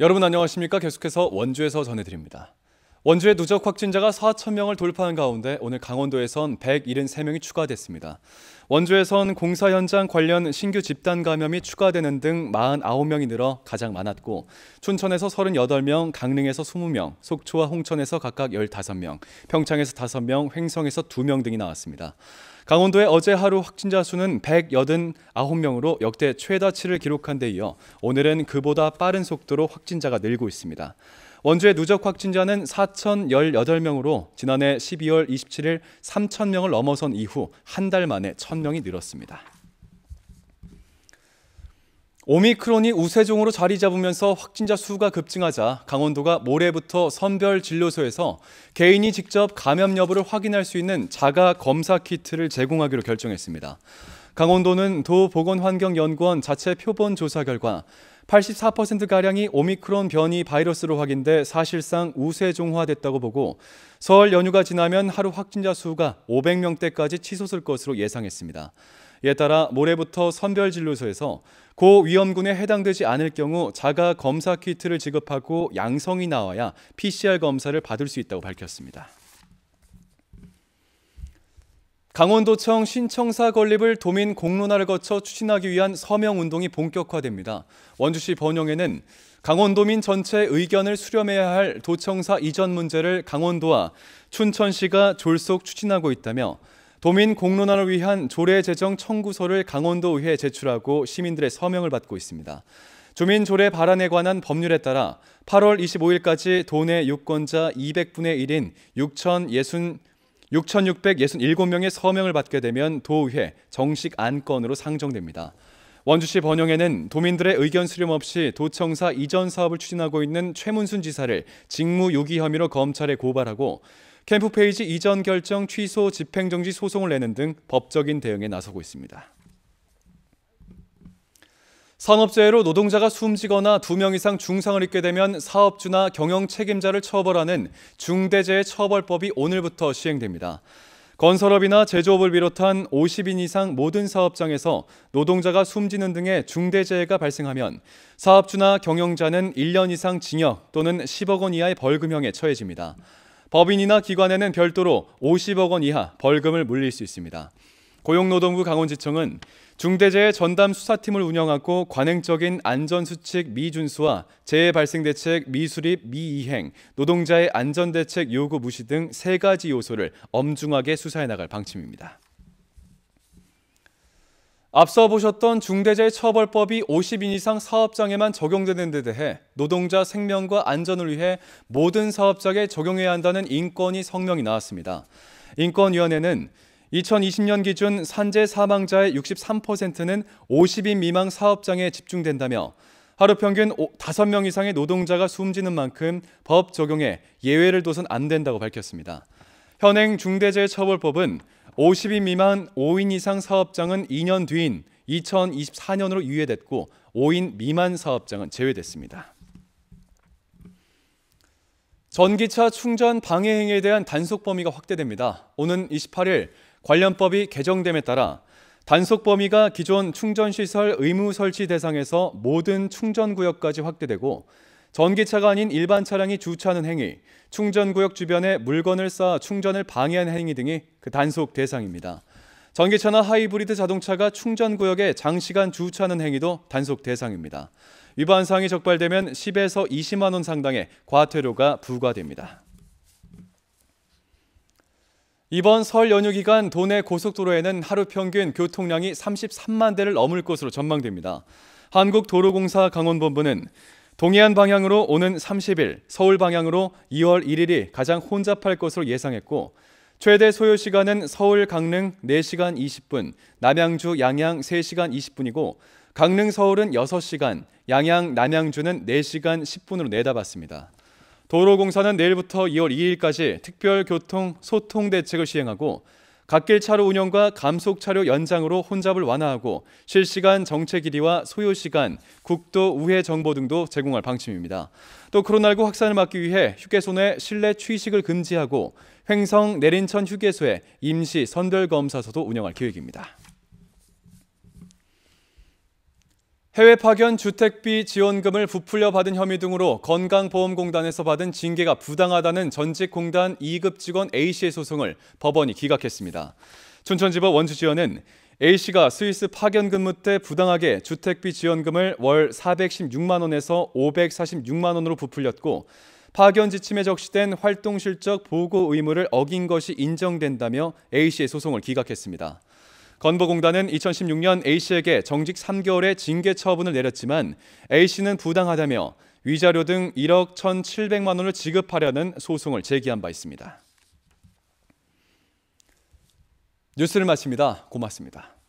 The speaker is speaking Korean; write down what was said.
여러분 안녕하십니까? 계속해서 원주에서 전해드립니다. 원주의 누적 확진자가 4천 명을 돌파한 가운데 오늘 강원도에선 173명이 추가됐습니다. 원주에선 공사 현장 관련 신규 집단 감염이 추가되는 등 49명이 늘어 가장 많았고 춘천에서 38명, 강릉에서 20명, 속초와 홍천에서 각각 15명, 평창에서 5명, 횡성에서 2명 등이 나왔습니다. 강원도의 어제 하루 확진자 수는 189명으로 역대 최다치를 기록한 데 이어 오늘은 그보다 빠른 속도로 확진자가 늘고 있습니다. 원주의 누적 확진자는 4,018명으로 지난해 12월 27일 3,000명을 넘어선 이후 한 달 만에 1,000명이 늘었습니다. 오미크론이 우세종으로 자리 잡으면서 확진자 수가 급증하자 강원도가 모레부터 선별 진료소에서 개인이 직접 감염 여부를 확인할 수 있는 자가 검사 키트를 제공하기로 결정했습니다. 강원도는 도보건환경연구원 자체 표본 조사 결과 84%가량이 오미크론 변이 바이러스로 확인돼 사실상 우세종화됐다고 보고 설 연휴가 지나면 하루 확진자 수가 500명대까지 치솟을 것으로 예상했습니다. 이에 따라 모레부터 선별진료소에서 고위험군에 해당되지 않을 경우 자가 검사 키트를 지급하고 양성이 나와야 PCR 검사를 받을 수 있다고 밝혔습니다. 강원도청 신청사 건립을 도민 공론화를 거쳐 추진하기 위한 서명 운동이 본격화됩니다. 원주시 번영에는 강원도민 전체 의견을 수렴해야 할 도청사 이전 문제를 강원도와 춘천시가 졸속 추진하고 있다며 도민 공론화를 위한 조례 제정 청구서를 강원도의회에 제출하고 시민들의 서명을 받고 있습니다. 주민 조례 발안에 관한 법률에 따라 8월 25일까지 도내 유권자 200분의 1인 6,060 6,667명의 서명을 받게 되면 도의회 정식 안건으로 상정됩니다. 원주시 번영에는 도민들의 의견 수렴 없이 도청사 이전 사업을 추진하고 있는 최문순 지사를 직무 유기 혐의로 검찰에 고발하고 캠프 페이지 이전 결정 취소 집행정지 소송을 내는 등 법적인 대응에 나서고 있습니다. 산업재해로 노동자가 숨지거나 두 명 이상 중상을 입게 되면 사업주나 경영 책임자를 처벌하는 중대재해 처벌법이 오늘부터 시행됩니다. 건설업이나 제조업을 비롯한 50인 이상 모든 사업장에서 노동자가 숨지는 등의 중대재해가 발생하면 사업주나 경영자는 1년 이상 징역 또는 10억 원 이하의 벌금형에 처해집니다. 법인이나 기관에는 별도로 50억 원 이하 벌금을 물릴 수 있습니다. 고용노동부 강원지청은 중대재해 전담 수사팀을 운영하고 관행적인 안전수칙 미준수와 재해 발생 대책 미수립 미이행, 노동자의 안전 대책 요구 무시 등 세 가지 요소를 엄중하게 수사해 나갈 방침입니다. 앞서 보셨던 중대재해처벌법이 50인 이상 사업장에만 적용되는 데 대해 노동자 생명과 안전을 위해 모든 사업장에 적용해야 한다는 인권위 성명이 나왔습니다. 인권위원회는 2020년 기준 산재 사망자의 63%는 50인 미만 사업장에 집중된다며 하루 평균 5명 이상의 노동자가 숨지는 만큼 법 적용에 예외를 둬선 안 된다고 밝혔습니다. 현행 중대재해처벌법은 50인 미만 5인 이상 사업장은 2년 뒤인 2024년으로 유예됐고 5인 미만 사업장은 제외됐습니다. 전기차 충전 방해 행위에 대한 단속 범위가 확대됩니다. 오는 28일 관련법이 개정됨에 따라 단속 범위가 기존 충전시설 의무 설치 대상에서 모든 충전구역까지 확대되고 전기차가 아닌 일반 차량이 주차하는 행위, 충전구역 주변에 물건을 쌓아 충전을 방해하는 행위 등이 그 단속 대상입니다. 전기차나 하이브리드 자동차가 충전구역에 장시간 주차하는 행위도 단속 대상입니다. 위반 사항이 적발되면 10에서 20만 원 상당의 과태료가 부과됩니다. 이번 설 연휴 기간 도내 고속도로에는 하루 평균 교통량이 33만 대를 넘을 것으로 전망됩니다. 한국도로공사 강원본부는 동해안 방향으로 오는 30일, 서울 방향으로 2월 1일이 가장 혼잡할 것으로 예상했고 최대 소요 시간은 서울 강릉 4시간 20분, 남양주 양양 3시간 20분이고 강릉 서울은 6시간, 양양 남양주는 4시간 10분으로 내다봤습니다. 도로공사는 내일부터 2월 2일까지 특별교통 소통 대책을 시행하고 갓길 차로 운영과 감속 차로 연장으로 혼잡을 완화하고 실시간 정체 길이와 소요 시간, 국도 우회 정보 등도 제공할 방침입니다. 또 코로나19 확산을 막기 위해 휴게소 내 실내 취식을 금지하고 횡성 내린천 휴게소에 임시 선별 검사소도 운영할 계획입니다. 해외 파견 주택비 지원금을 부풀려 받은 혐의 등으로 건강보험공단에서 받은 징계가 부당하다는 전직 공단 2급 직원 A씨의 소송을 법원이 기각했습니다. 춘천지법 원주지원은 A씨가 스위스 파견 근무 때 부당하게 주택비 지원금을 월 416만 원에서 546만 원으로 부풀렸고 파견 지침에 적시된 활동 실적 보고 의무를 어긴 것이 인정된다며 A씨의 소송을 기각했습니다. 건보공단은 2016년 A씨에게 정직 3개월의 징계 처분을 내렸지만 A씨는 부당하다며 위자료 등 1억 1,700만 원을 지급하려는 소송을 제기한 바 있습니다. 뉴스를 마칩니다. 고맙습니다.